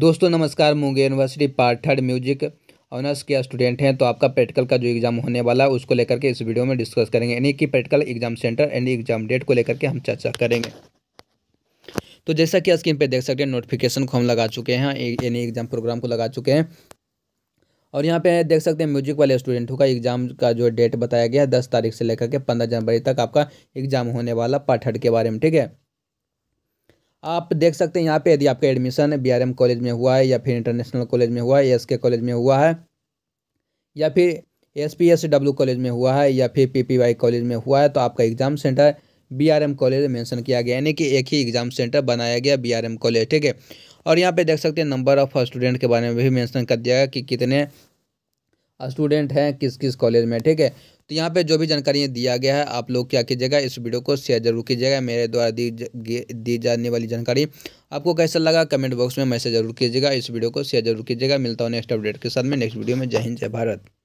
दोस्तों नमस्कार Munger university part third music honours के स्टूडेंट हैं तो आपका प्रैक्टिकल का जो एग्ज़ाम होने वाला है उसको लेकर के इस वीडियो में डिस्कस करेंगे यानी कि practical exam centre and exam date को लेकर के हम चर्चा करेंगे तो जैसा कि स्क्रीन पर देख सकते हैं नोटिफिकेशन को हम लगा चुके हैं यानी एग्जाम प्रोग्राम को लगा चुके हैं और यहाँ पे देख सकते हैं म्यूजिक वाले स्टूडेंटों का एग्ज़ाम का जो डेट बताया गया है दस तारीख से लेकर के पंद्रह जनवरी तक आपका एग्ज़ाम होने वाला पाठ के बारे में ठीक है आप देख सकते हैं यहाँ पे यदि आपका admission B R M college में हुआ है या फिर इंटरनेशनल कॉलेज में हुआ है एस के कॉलेज में हुआ है या फिर S P S W college में हुआ है या फिर पी पी वाई कॉलेज में हुआ है तो आपका exam centre B R M college mention किया गया यानी कि एक ही एग्ज़ाम सेंटर बनाया गया बी आर एम कॉलेज ठीक है और यहाँ पर देख सकते हैं नंबर ऑफ़ स्टूडेंट के बारे में भी मैंसन कर दिया गया कि कितने स्टूडेंट हैं किस किस कॉलेज में ठीक है तो यहाँ पे जो भी जानकारी दिया गया है आप लोग क्या कीजिएगा इस वीडियो को शेयर जरूर कीजिएगा मेरे द्वारा दी दी जाने वाली जानकारी आपको कैसा लगा कमेंट बॉक्स में मैसेज जरूर कीजिएगा इस वीडियो को शेयर जरूर कीजिएगा मिलता हूँ नेक्स्ट अपडेट के साथ में नेक्स्ट वीडियो में जय हिंद जय भारत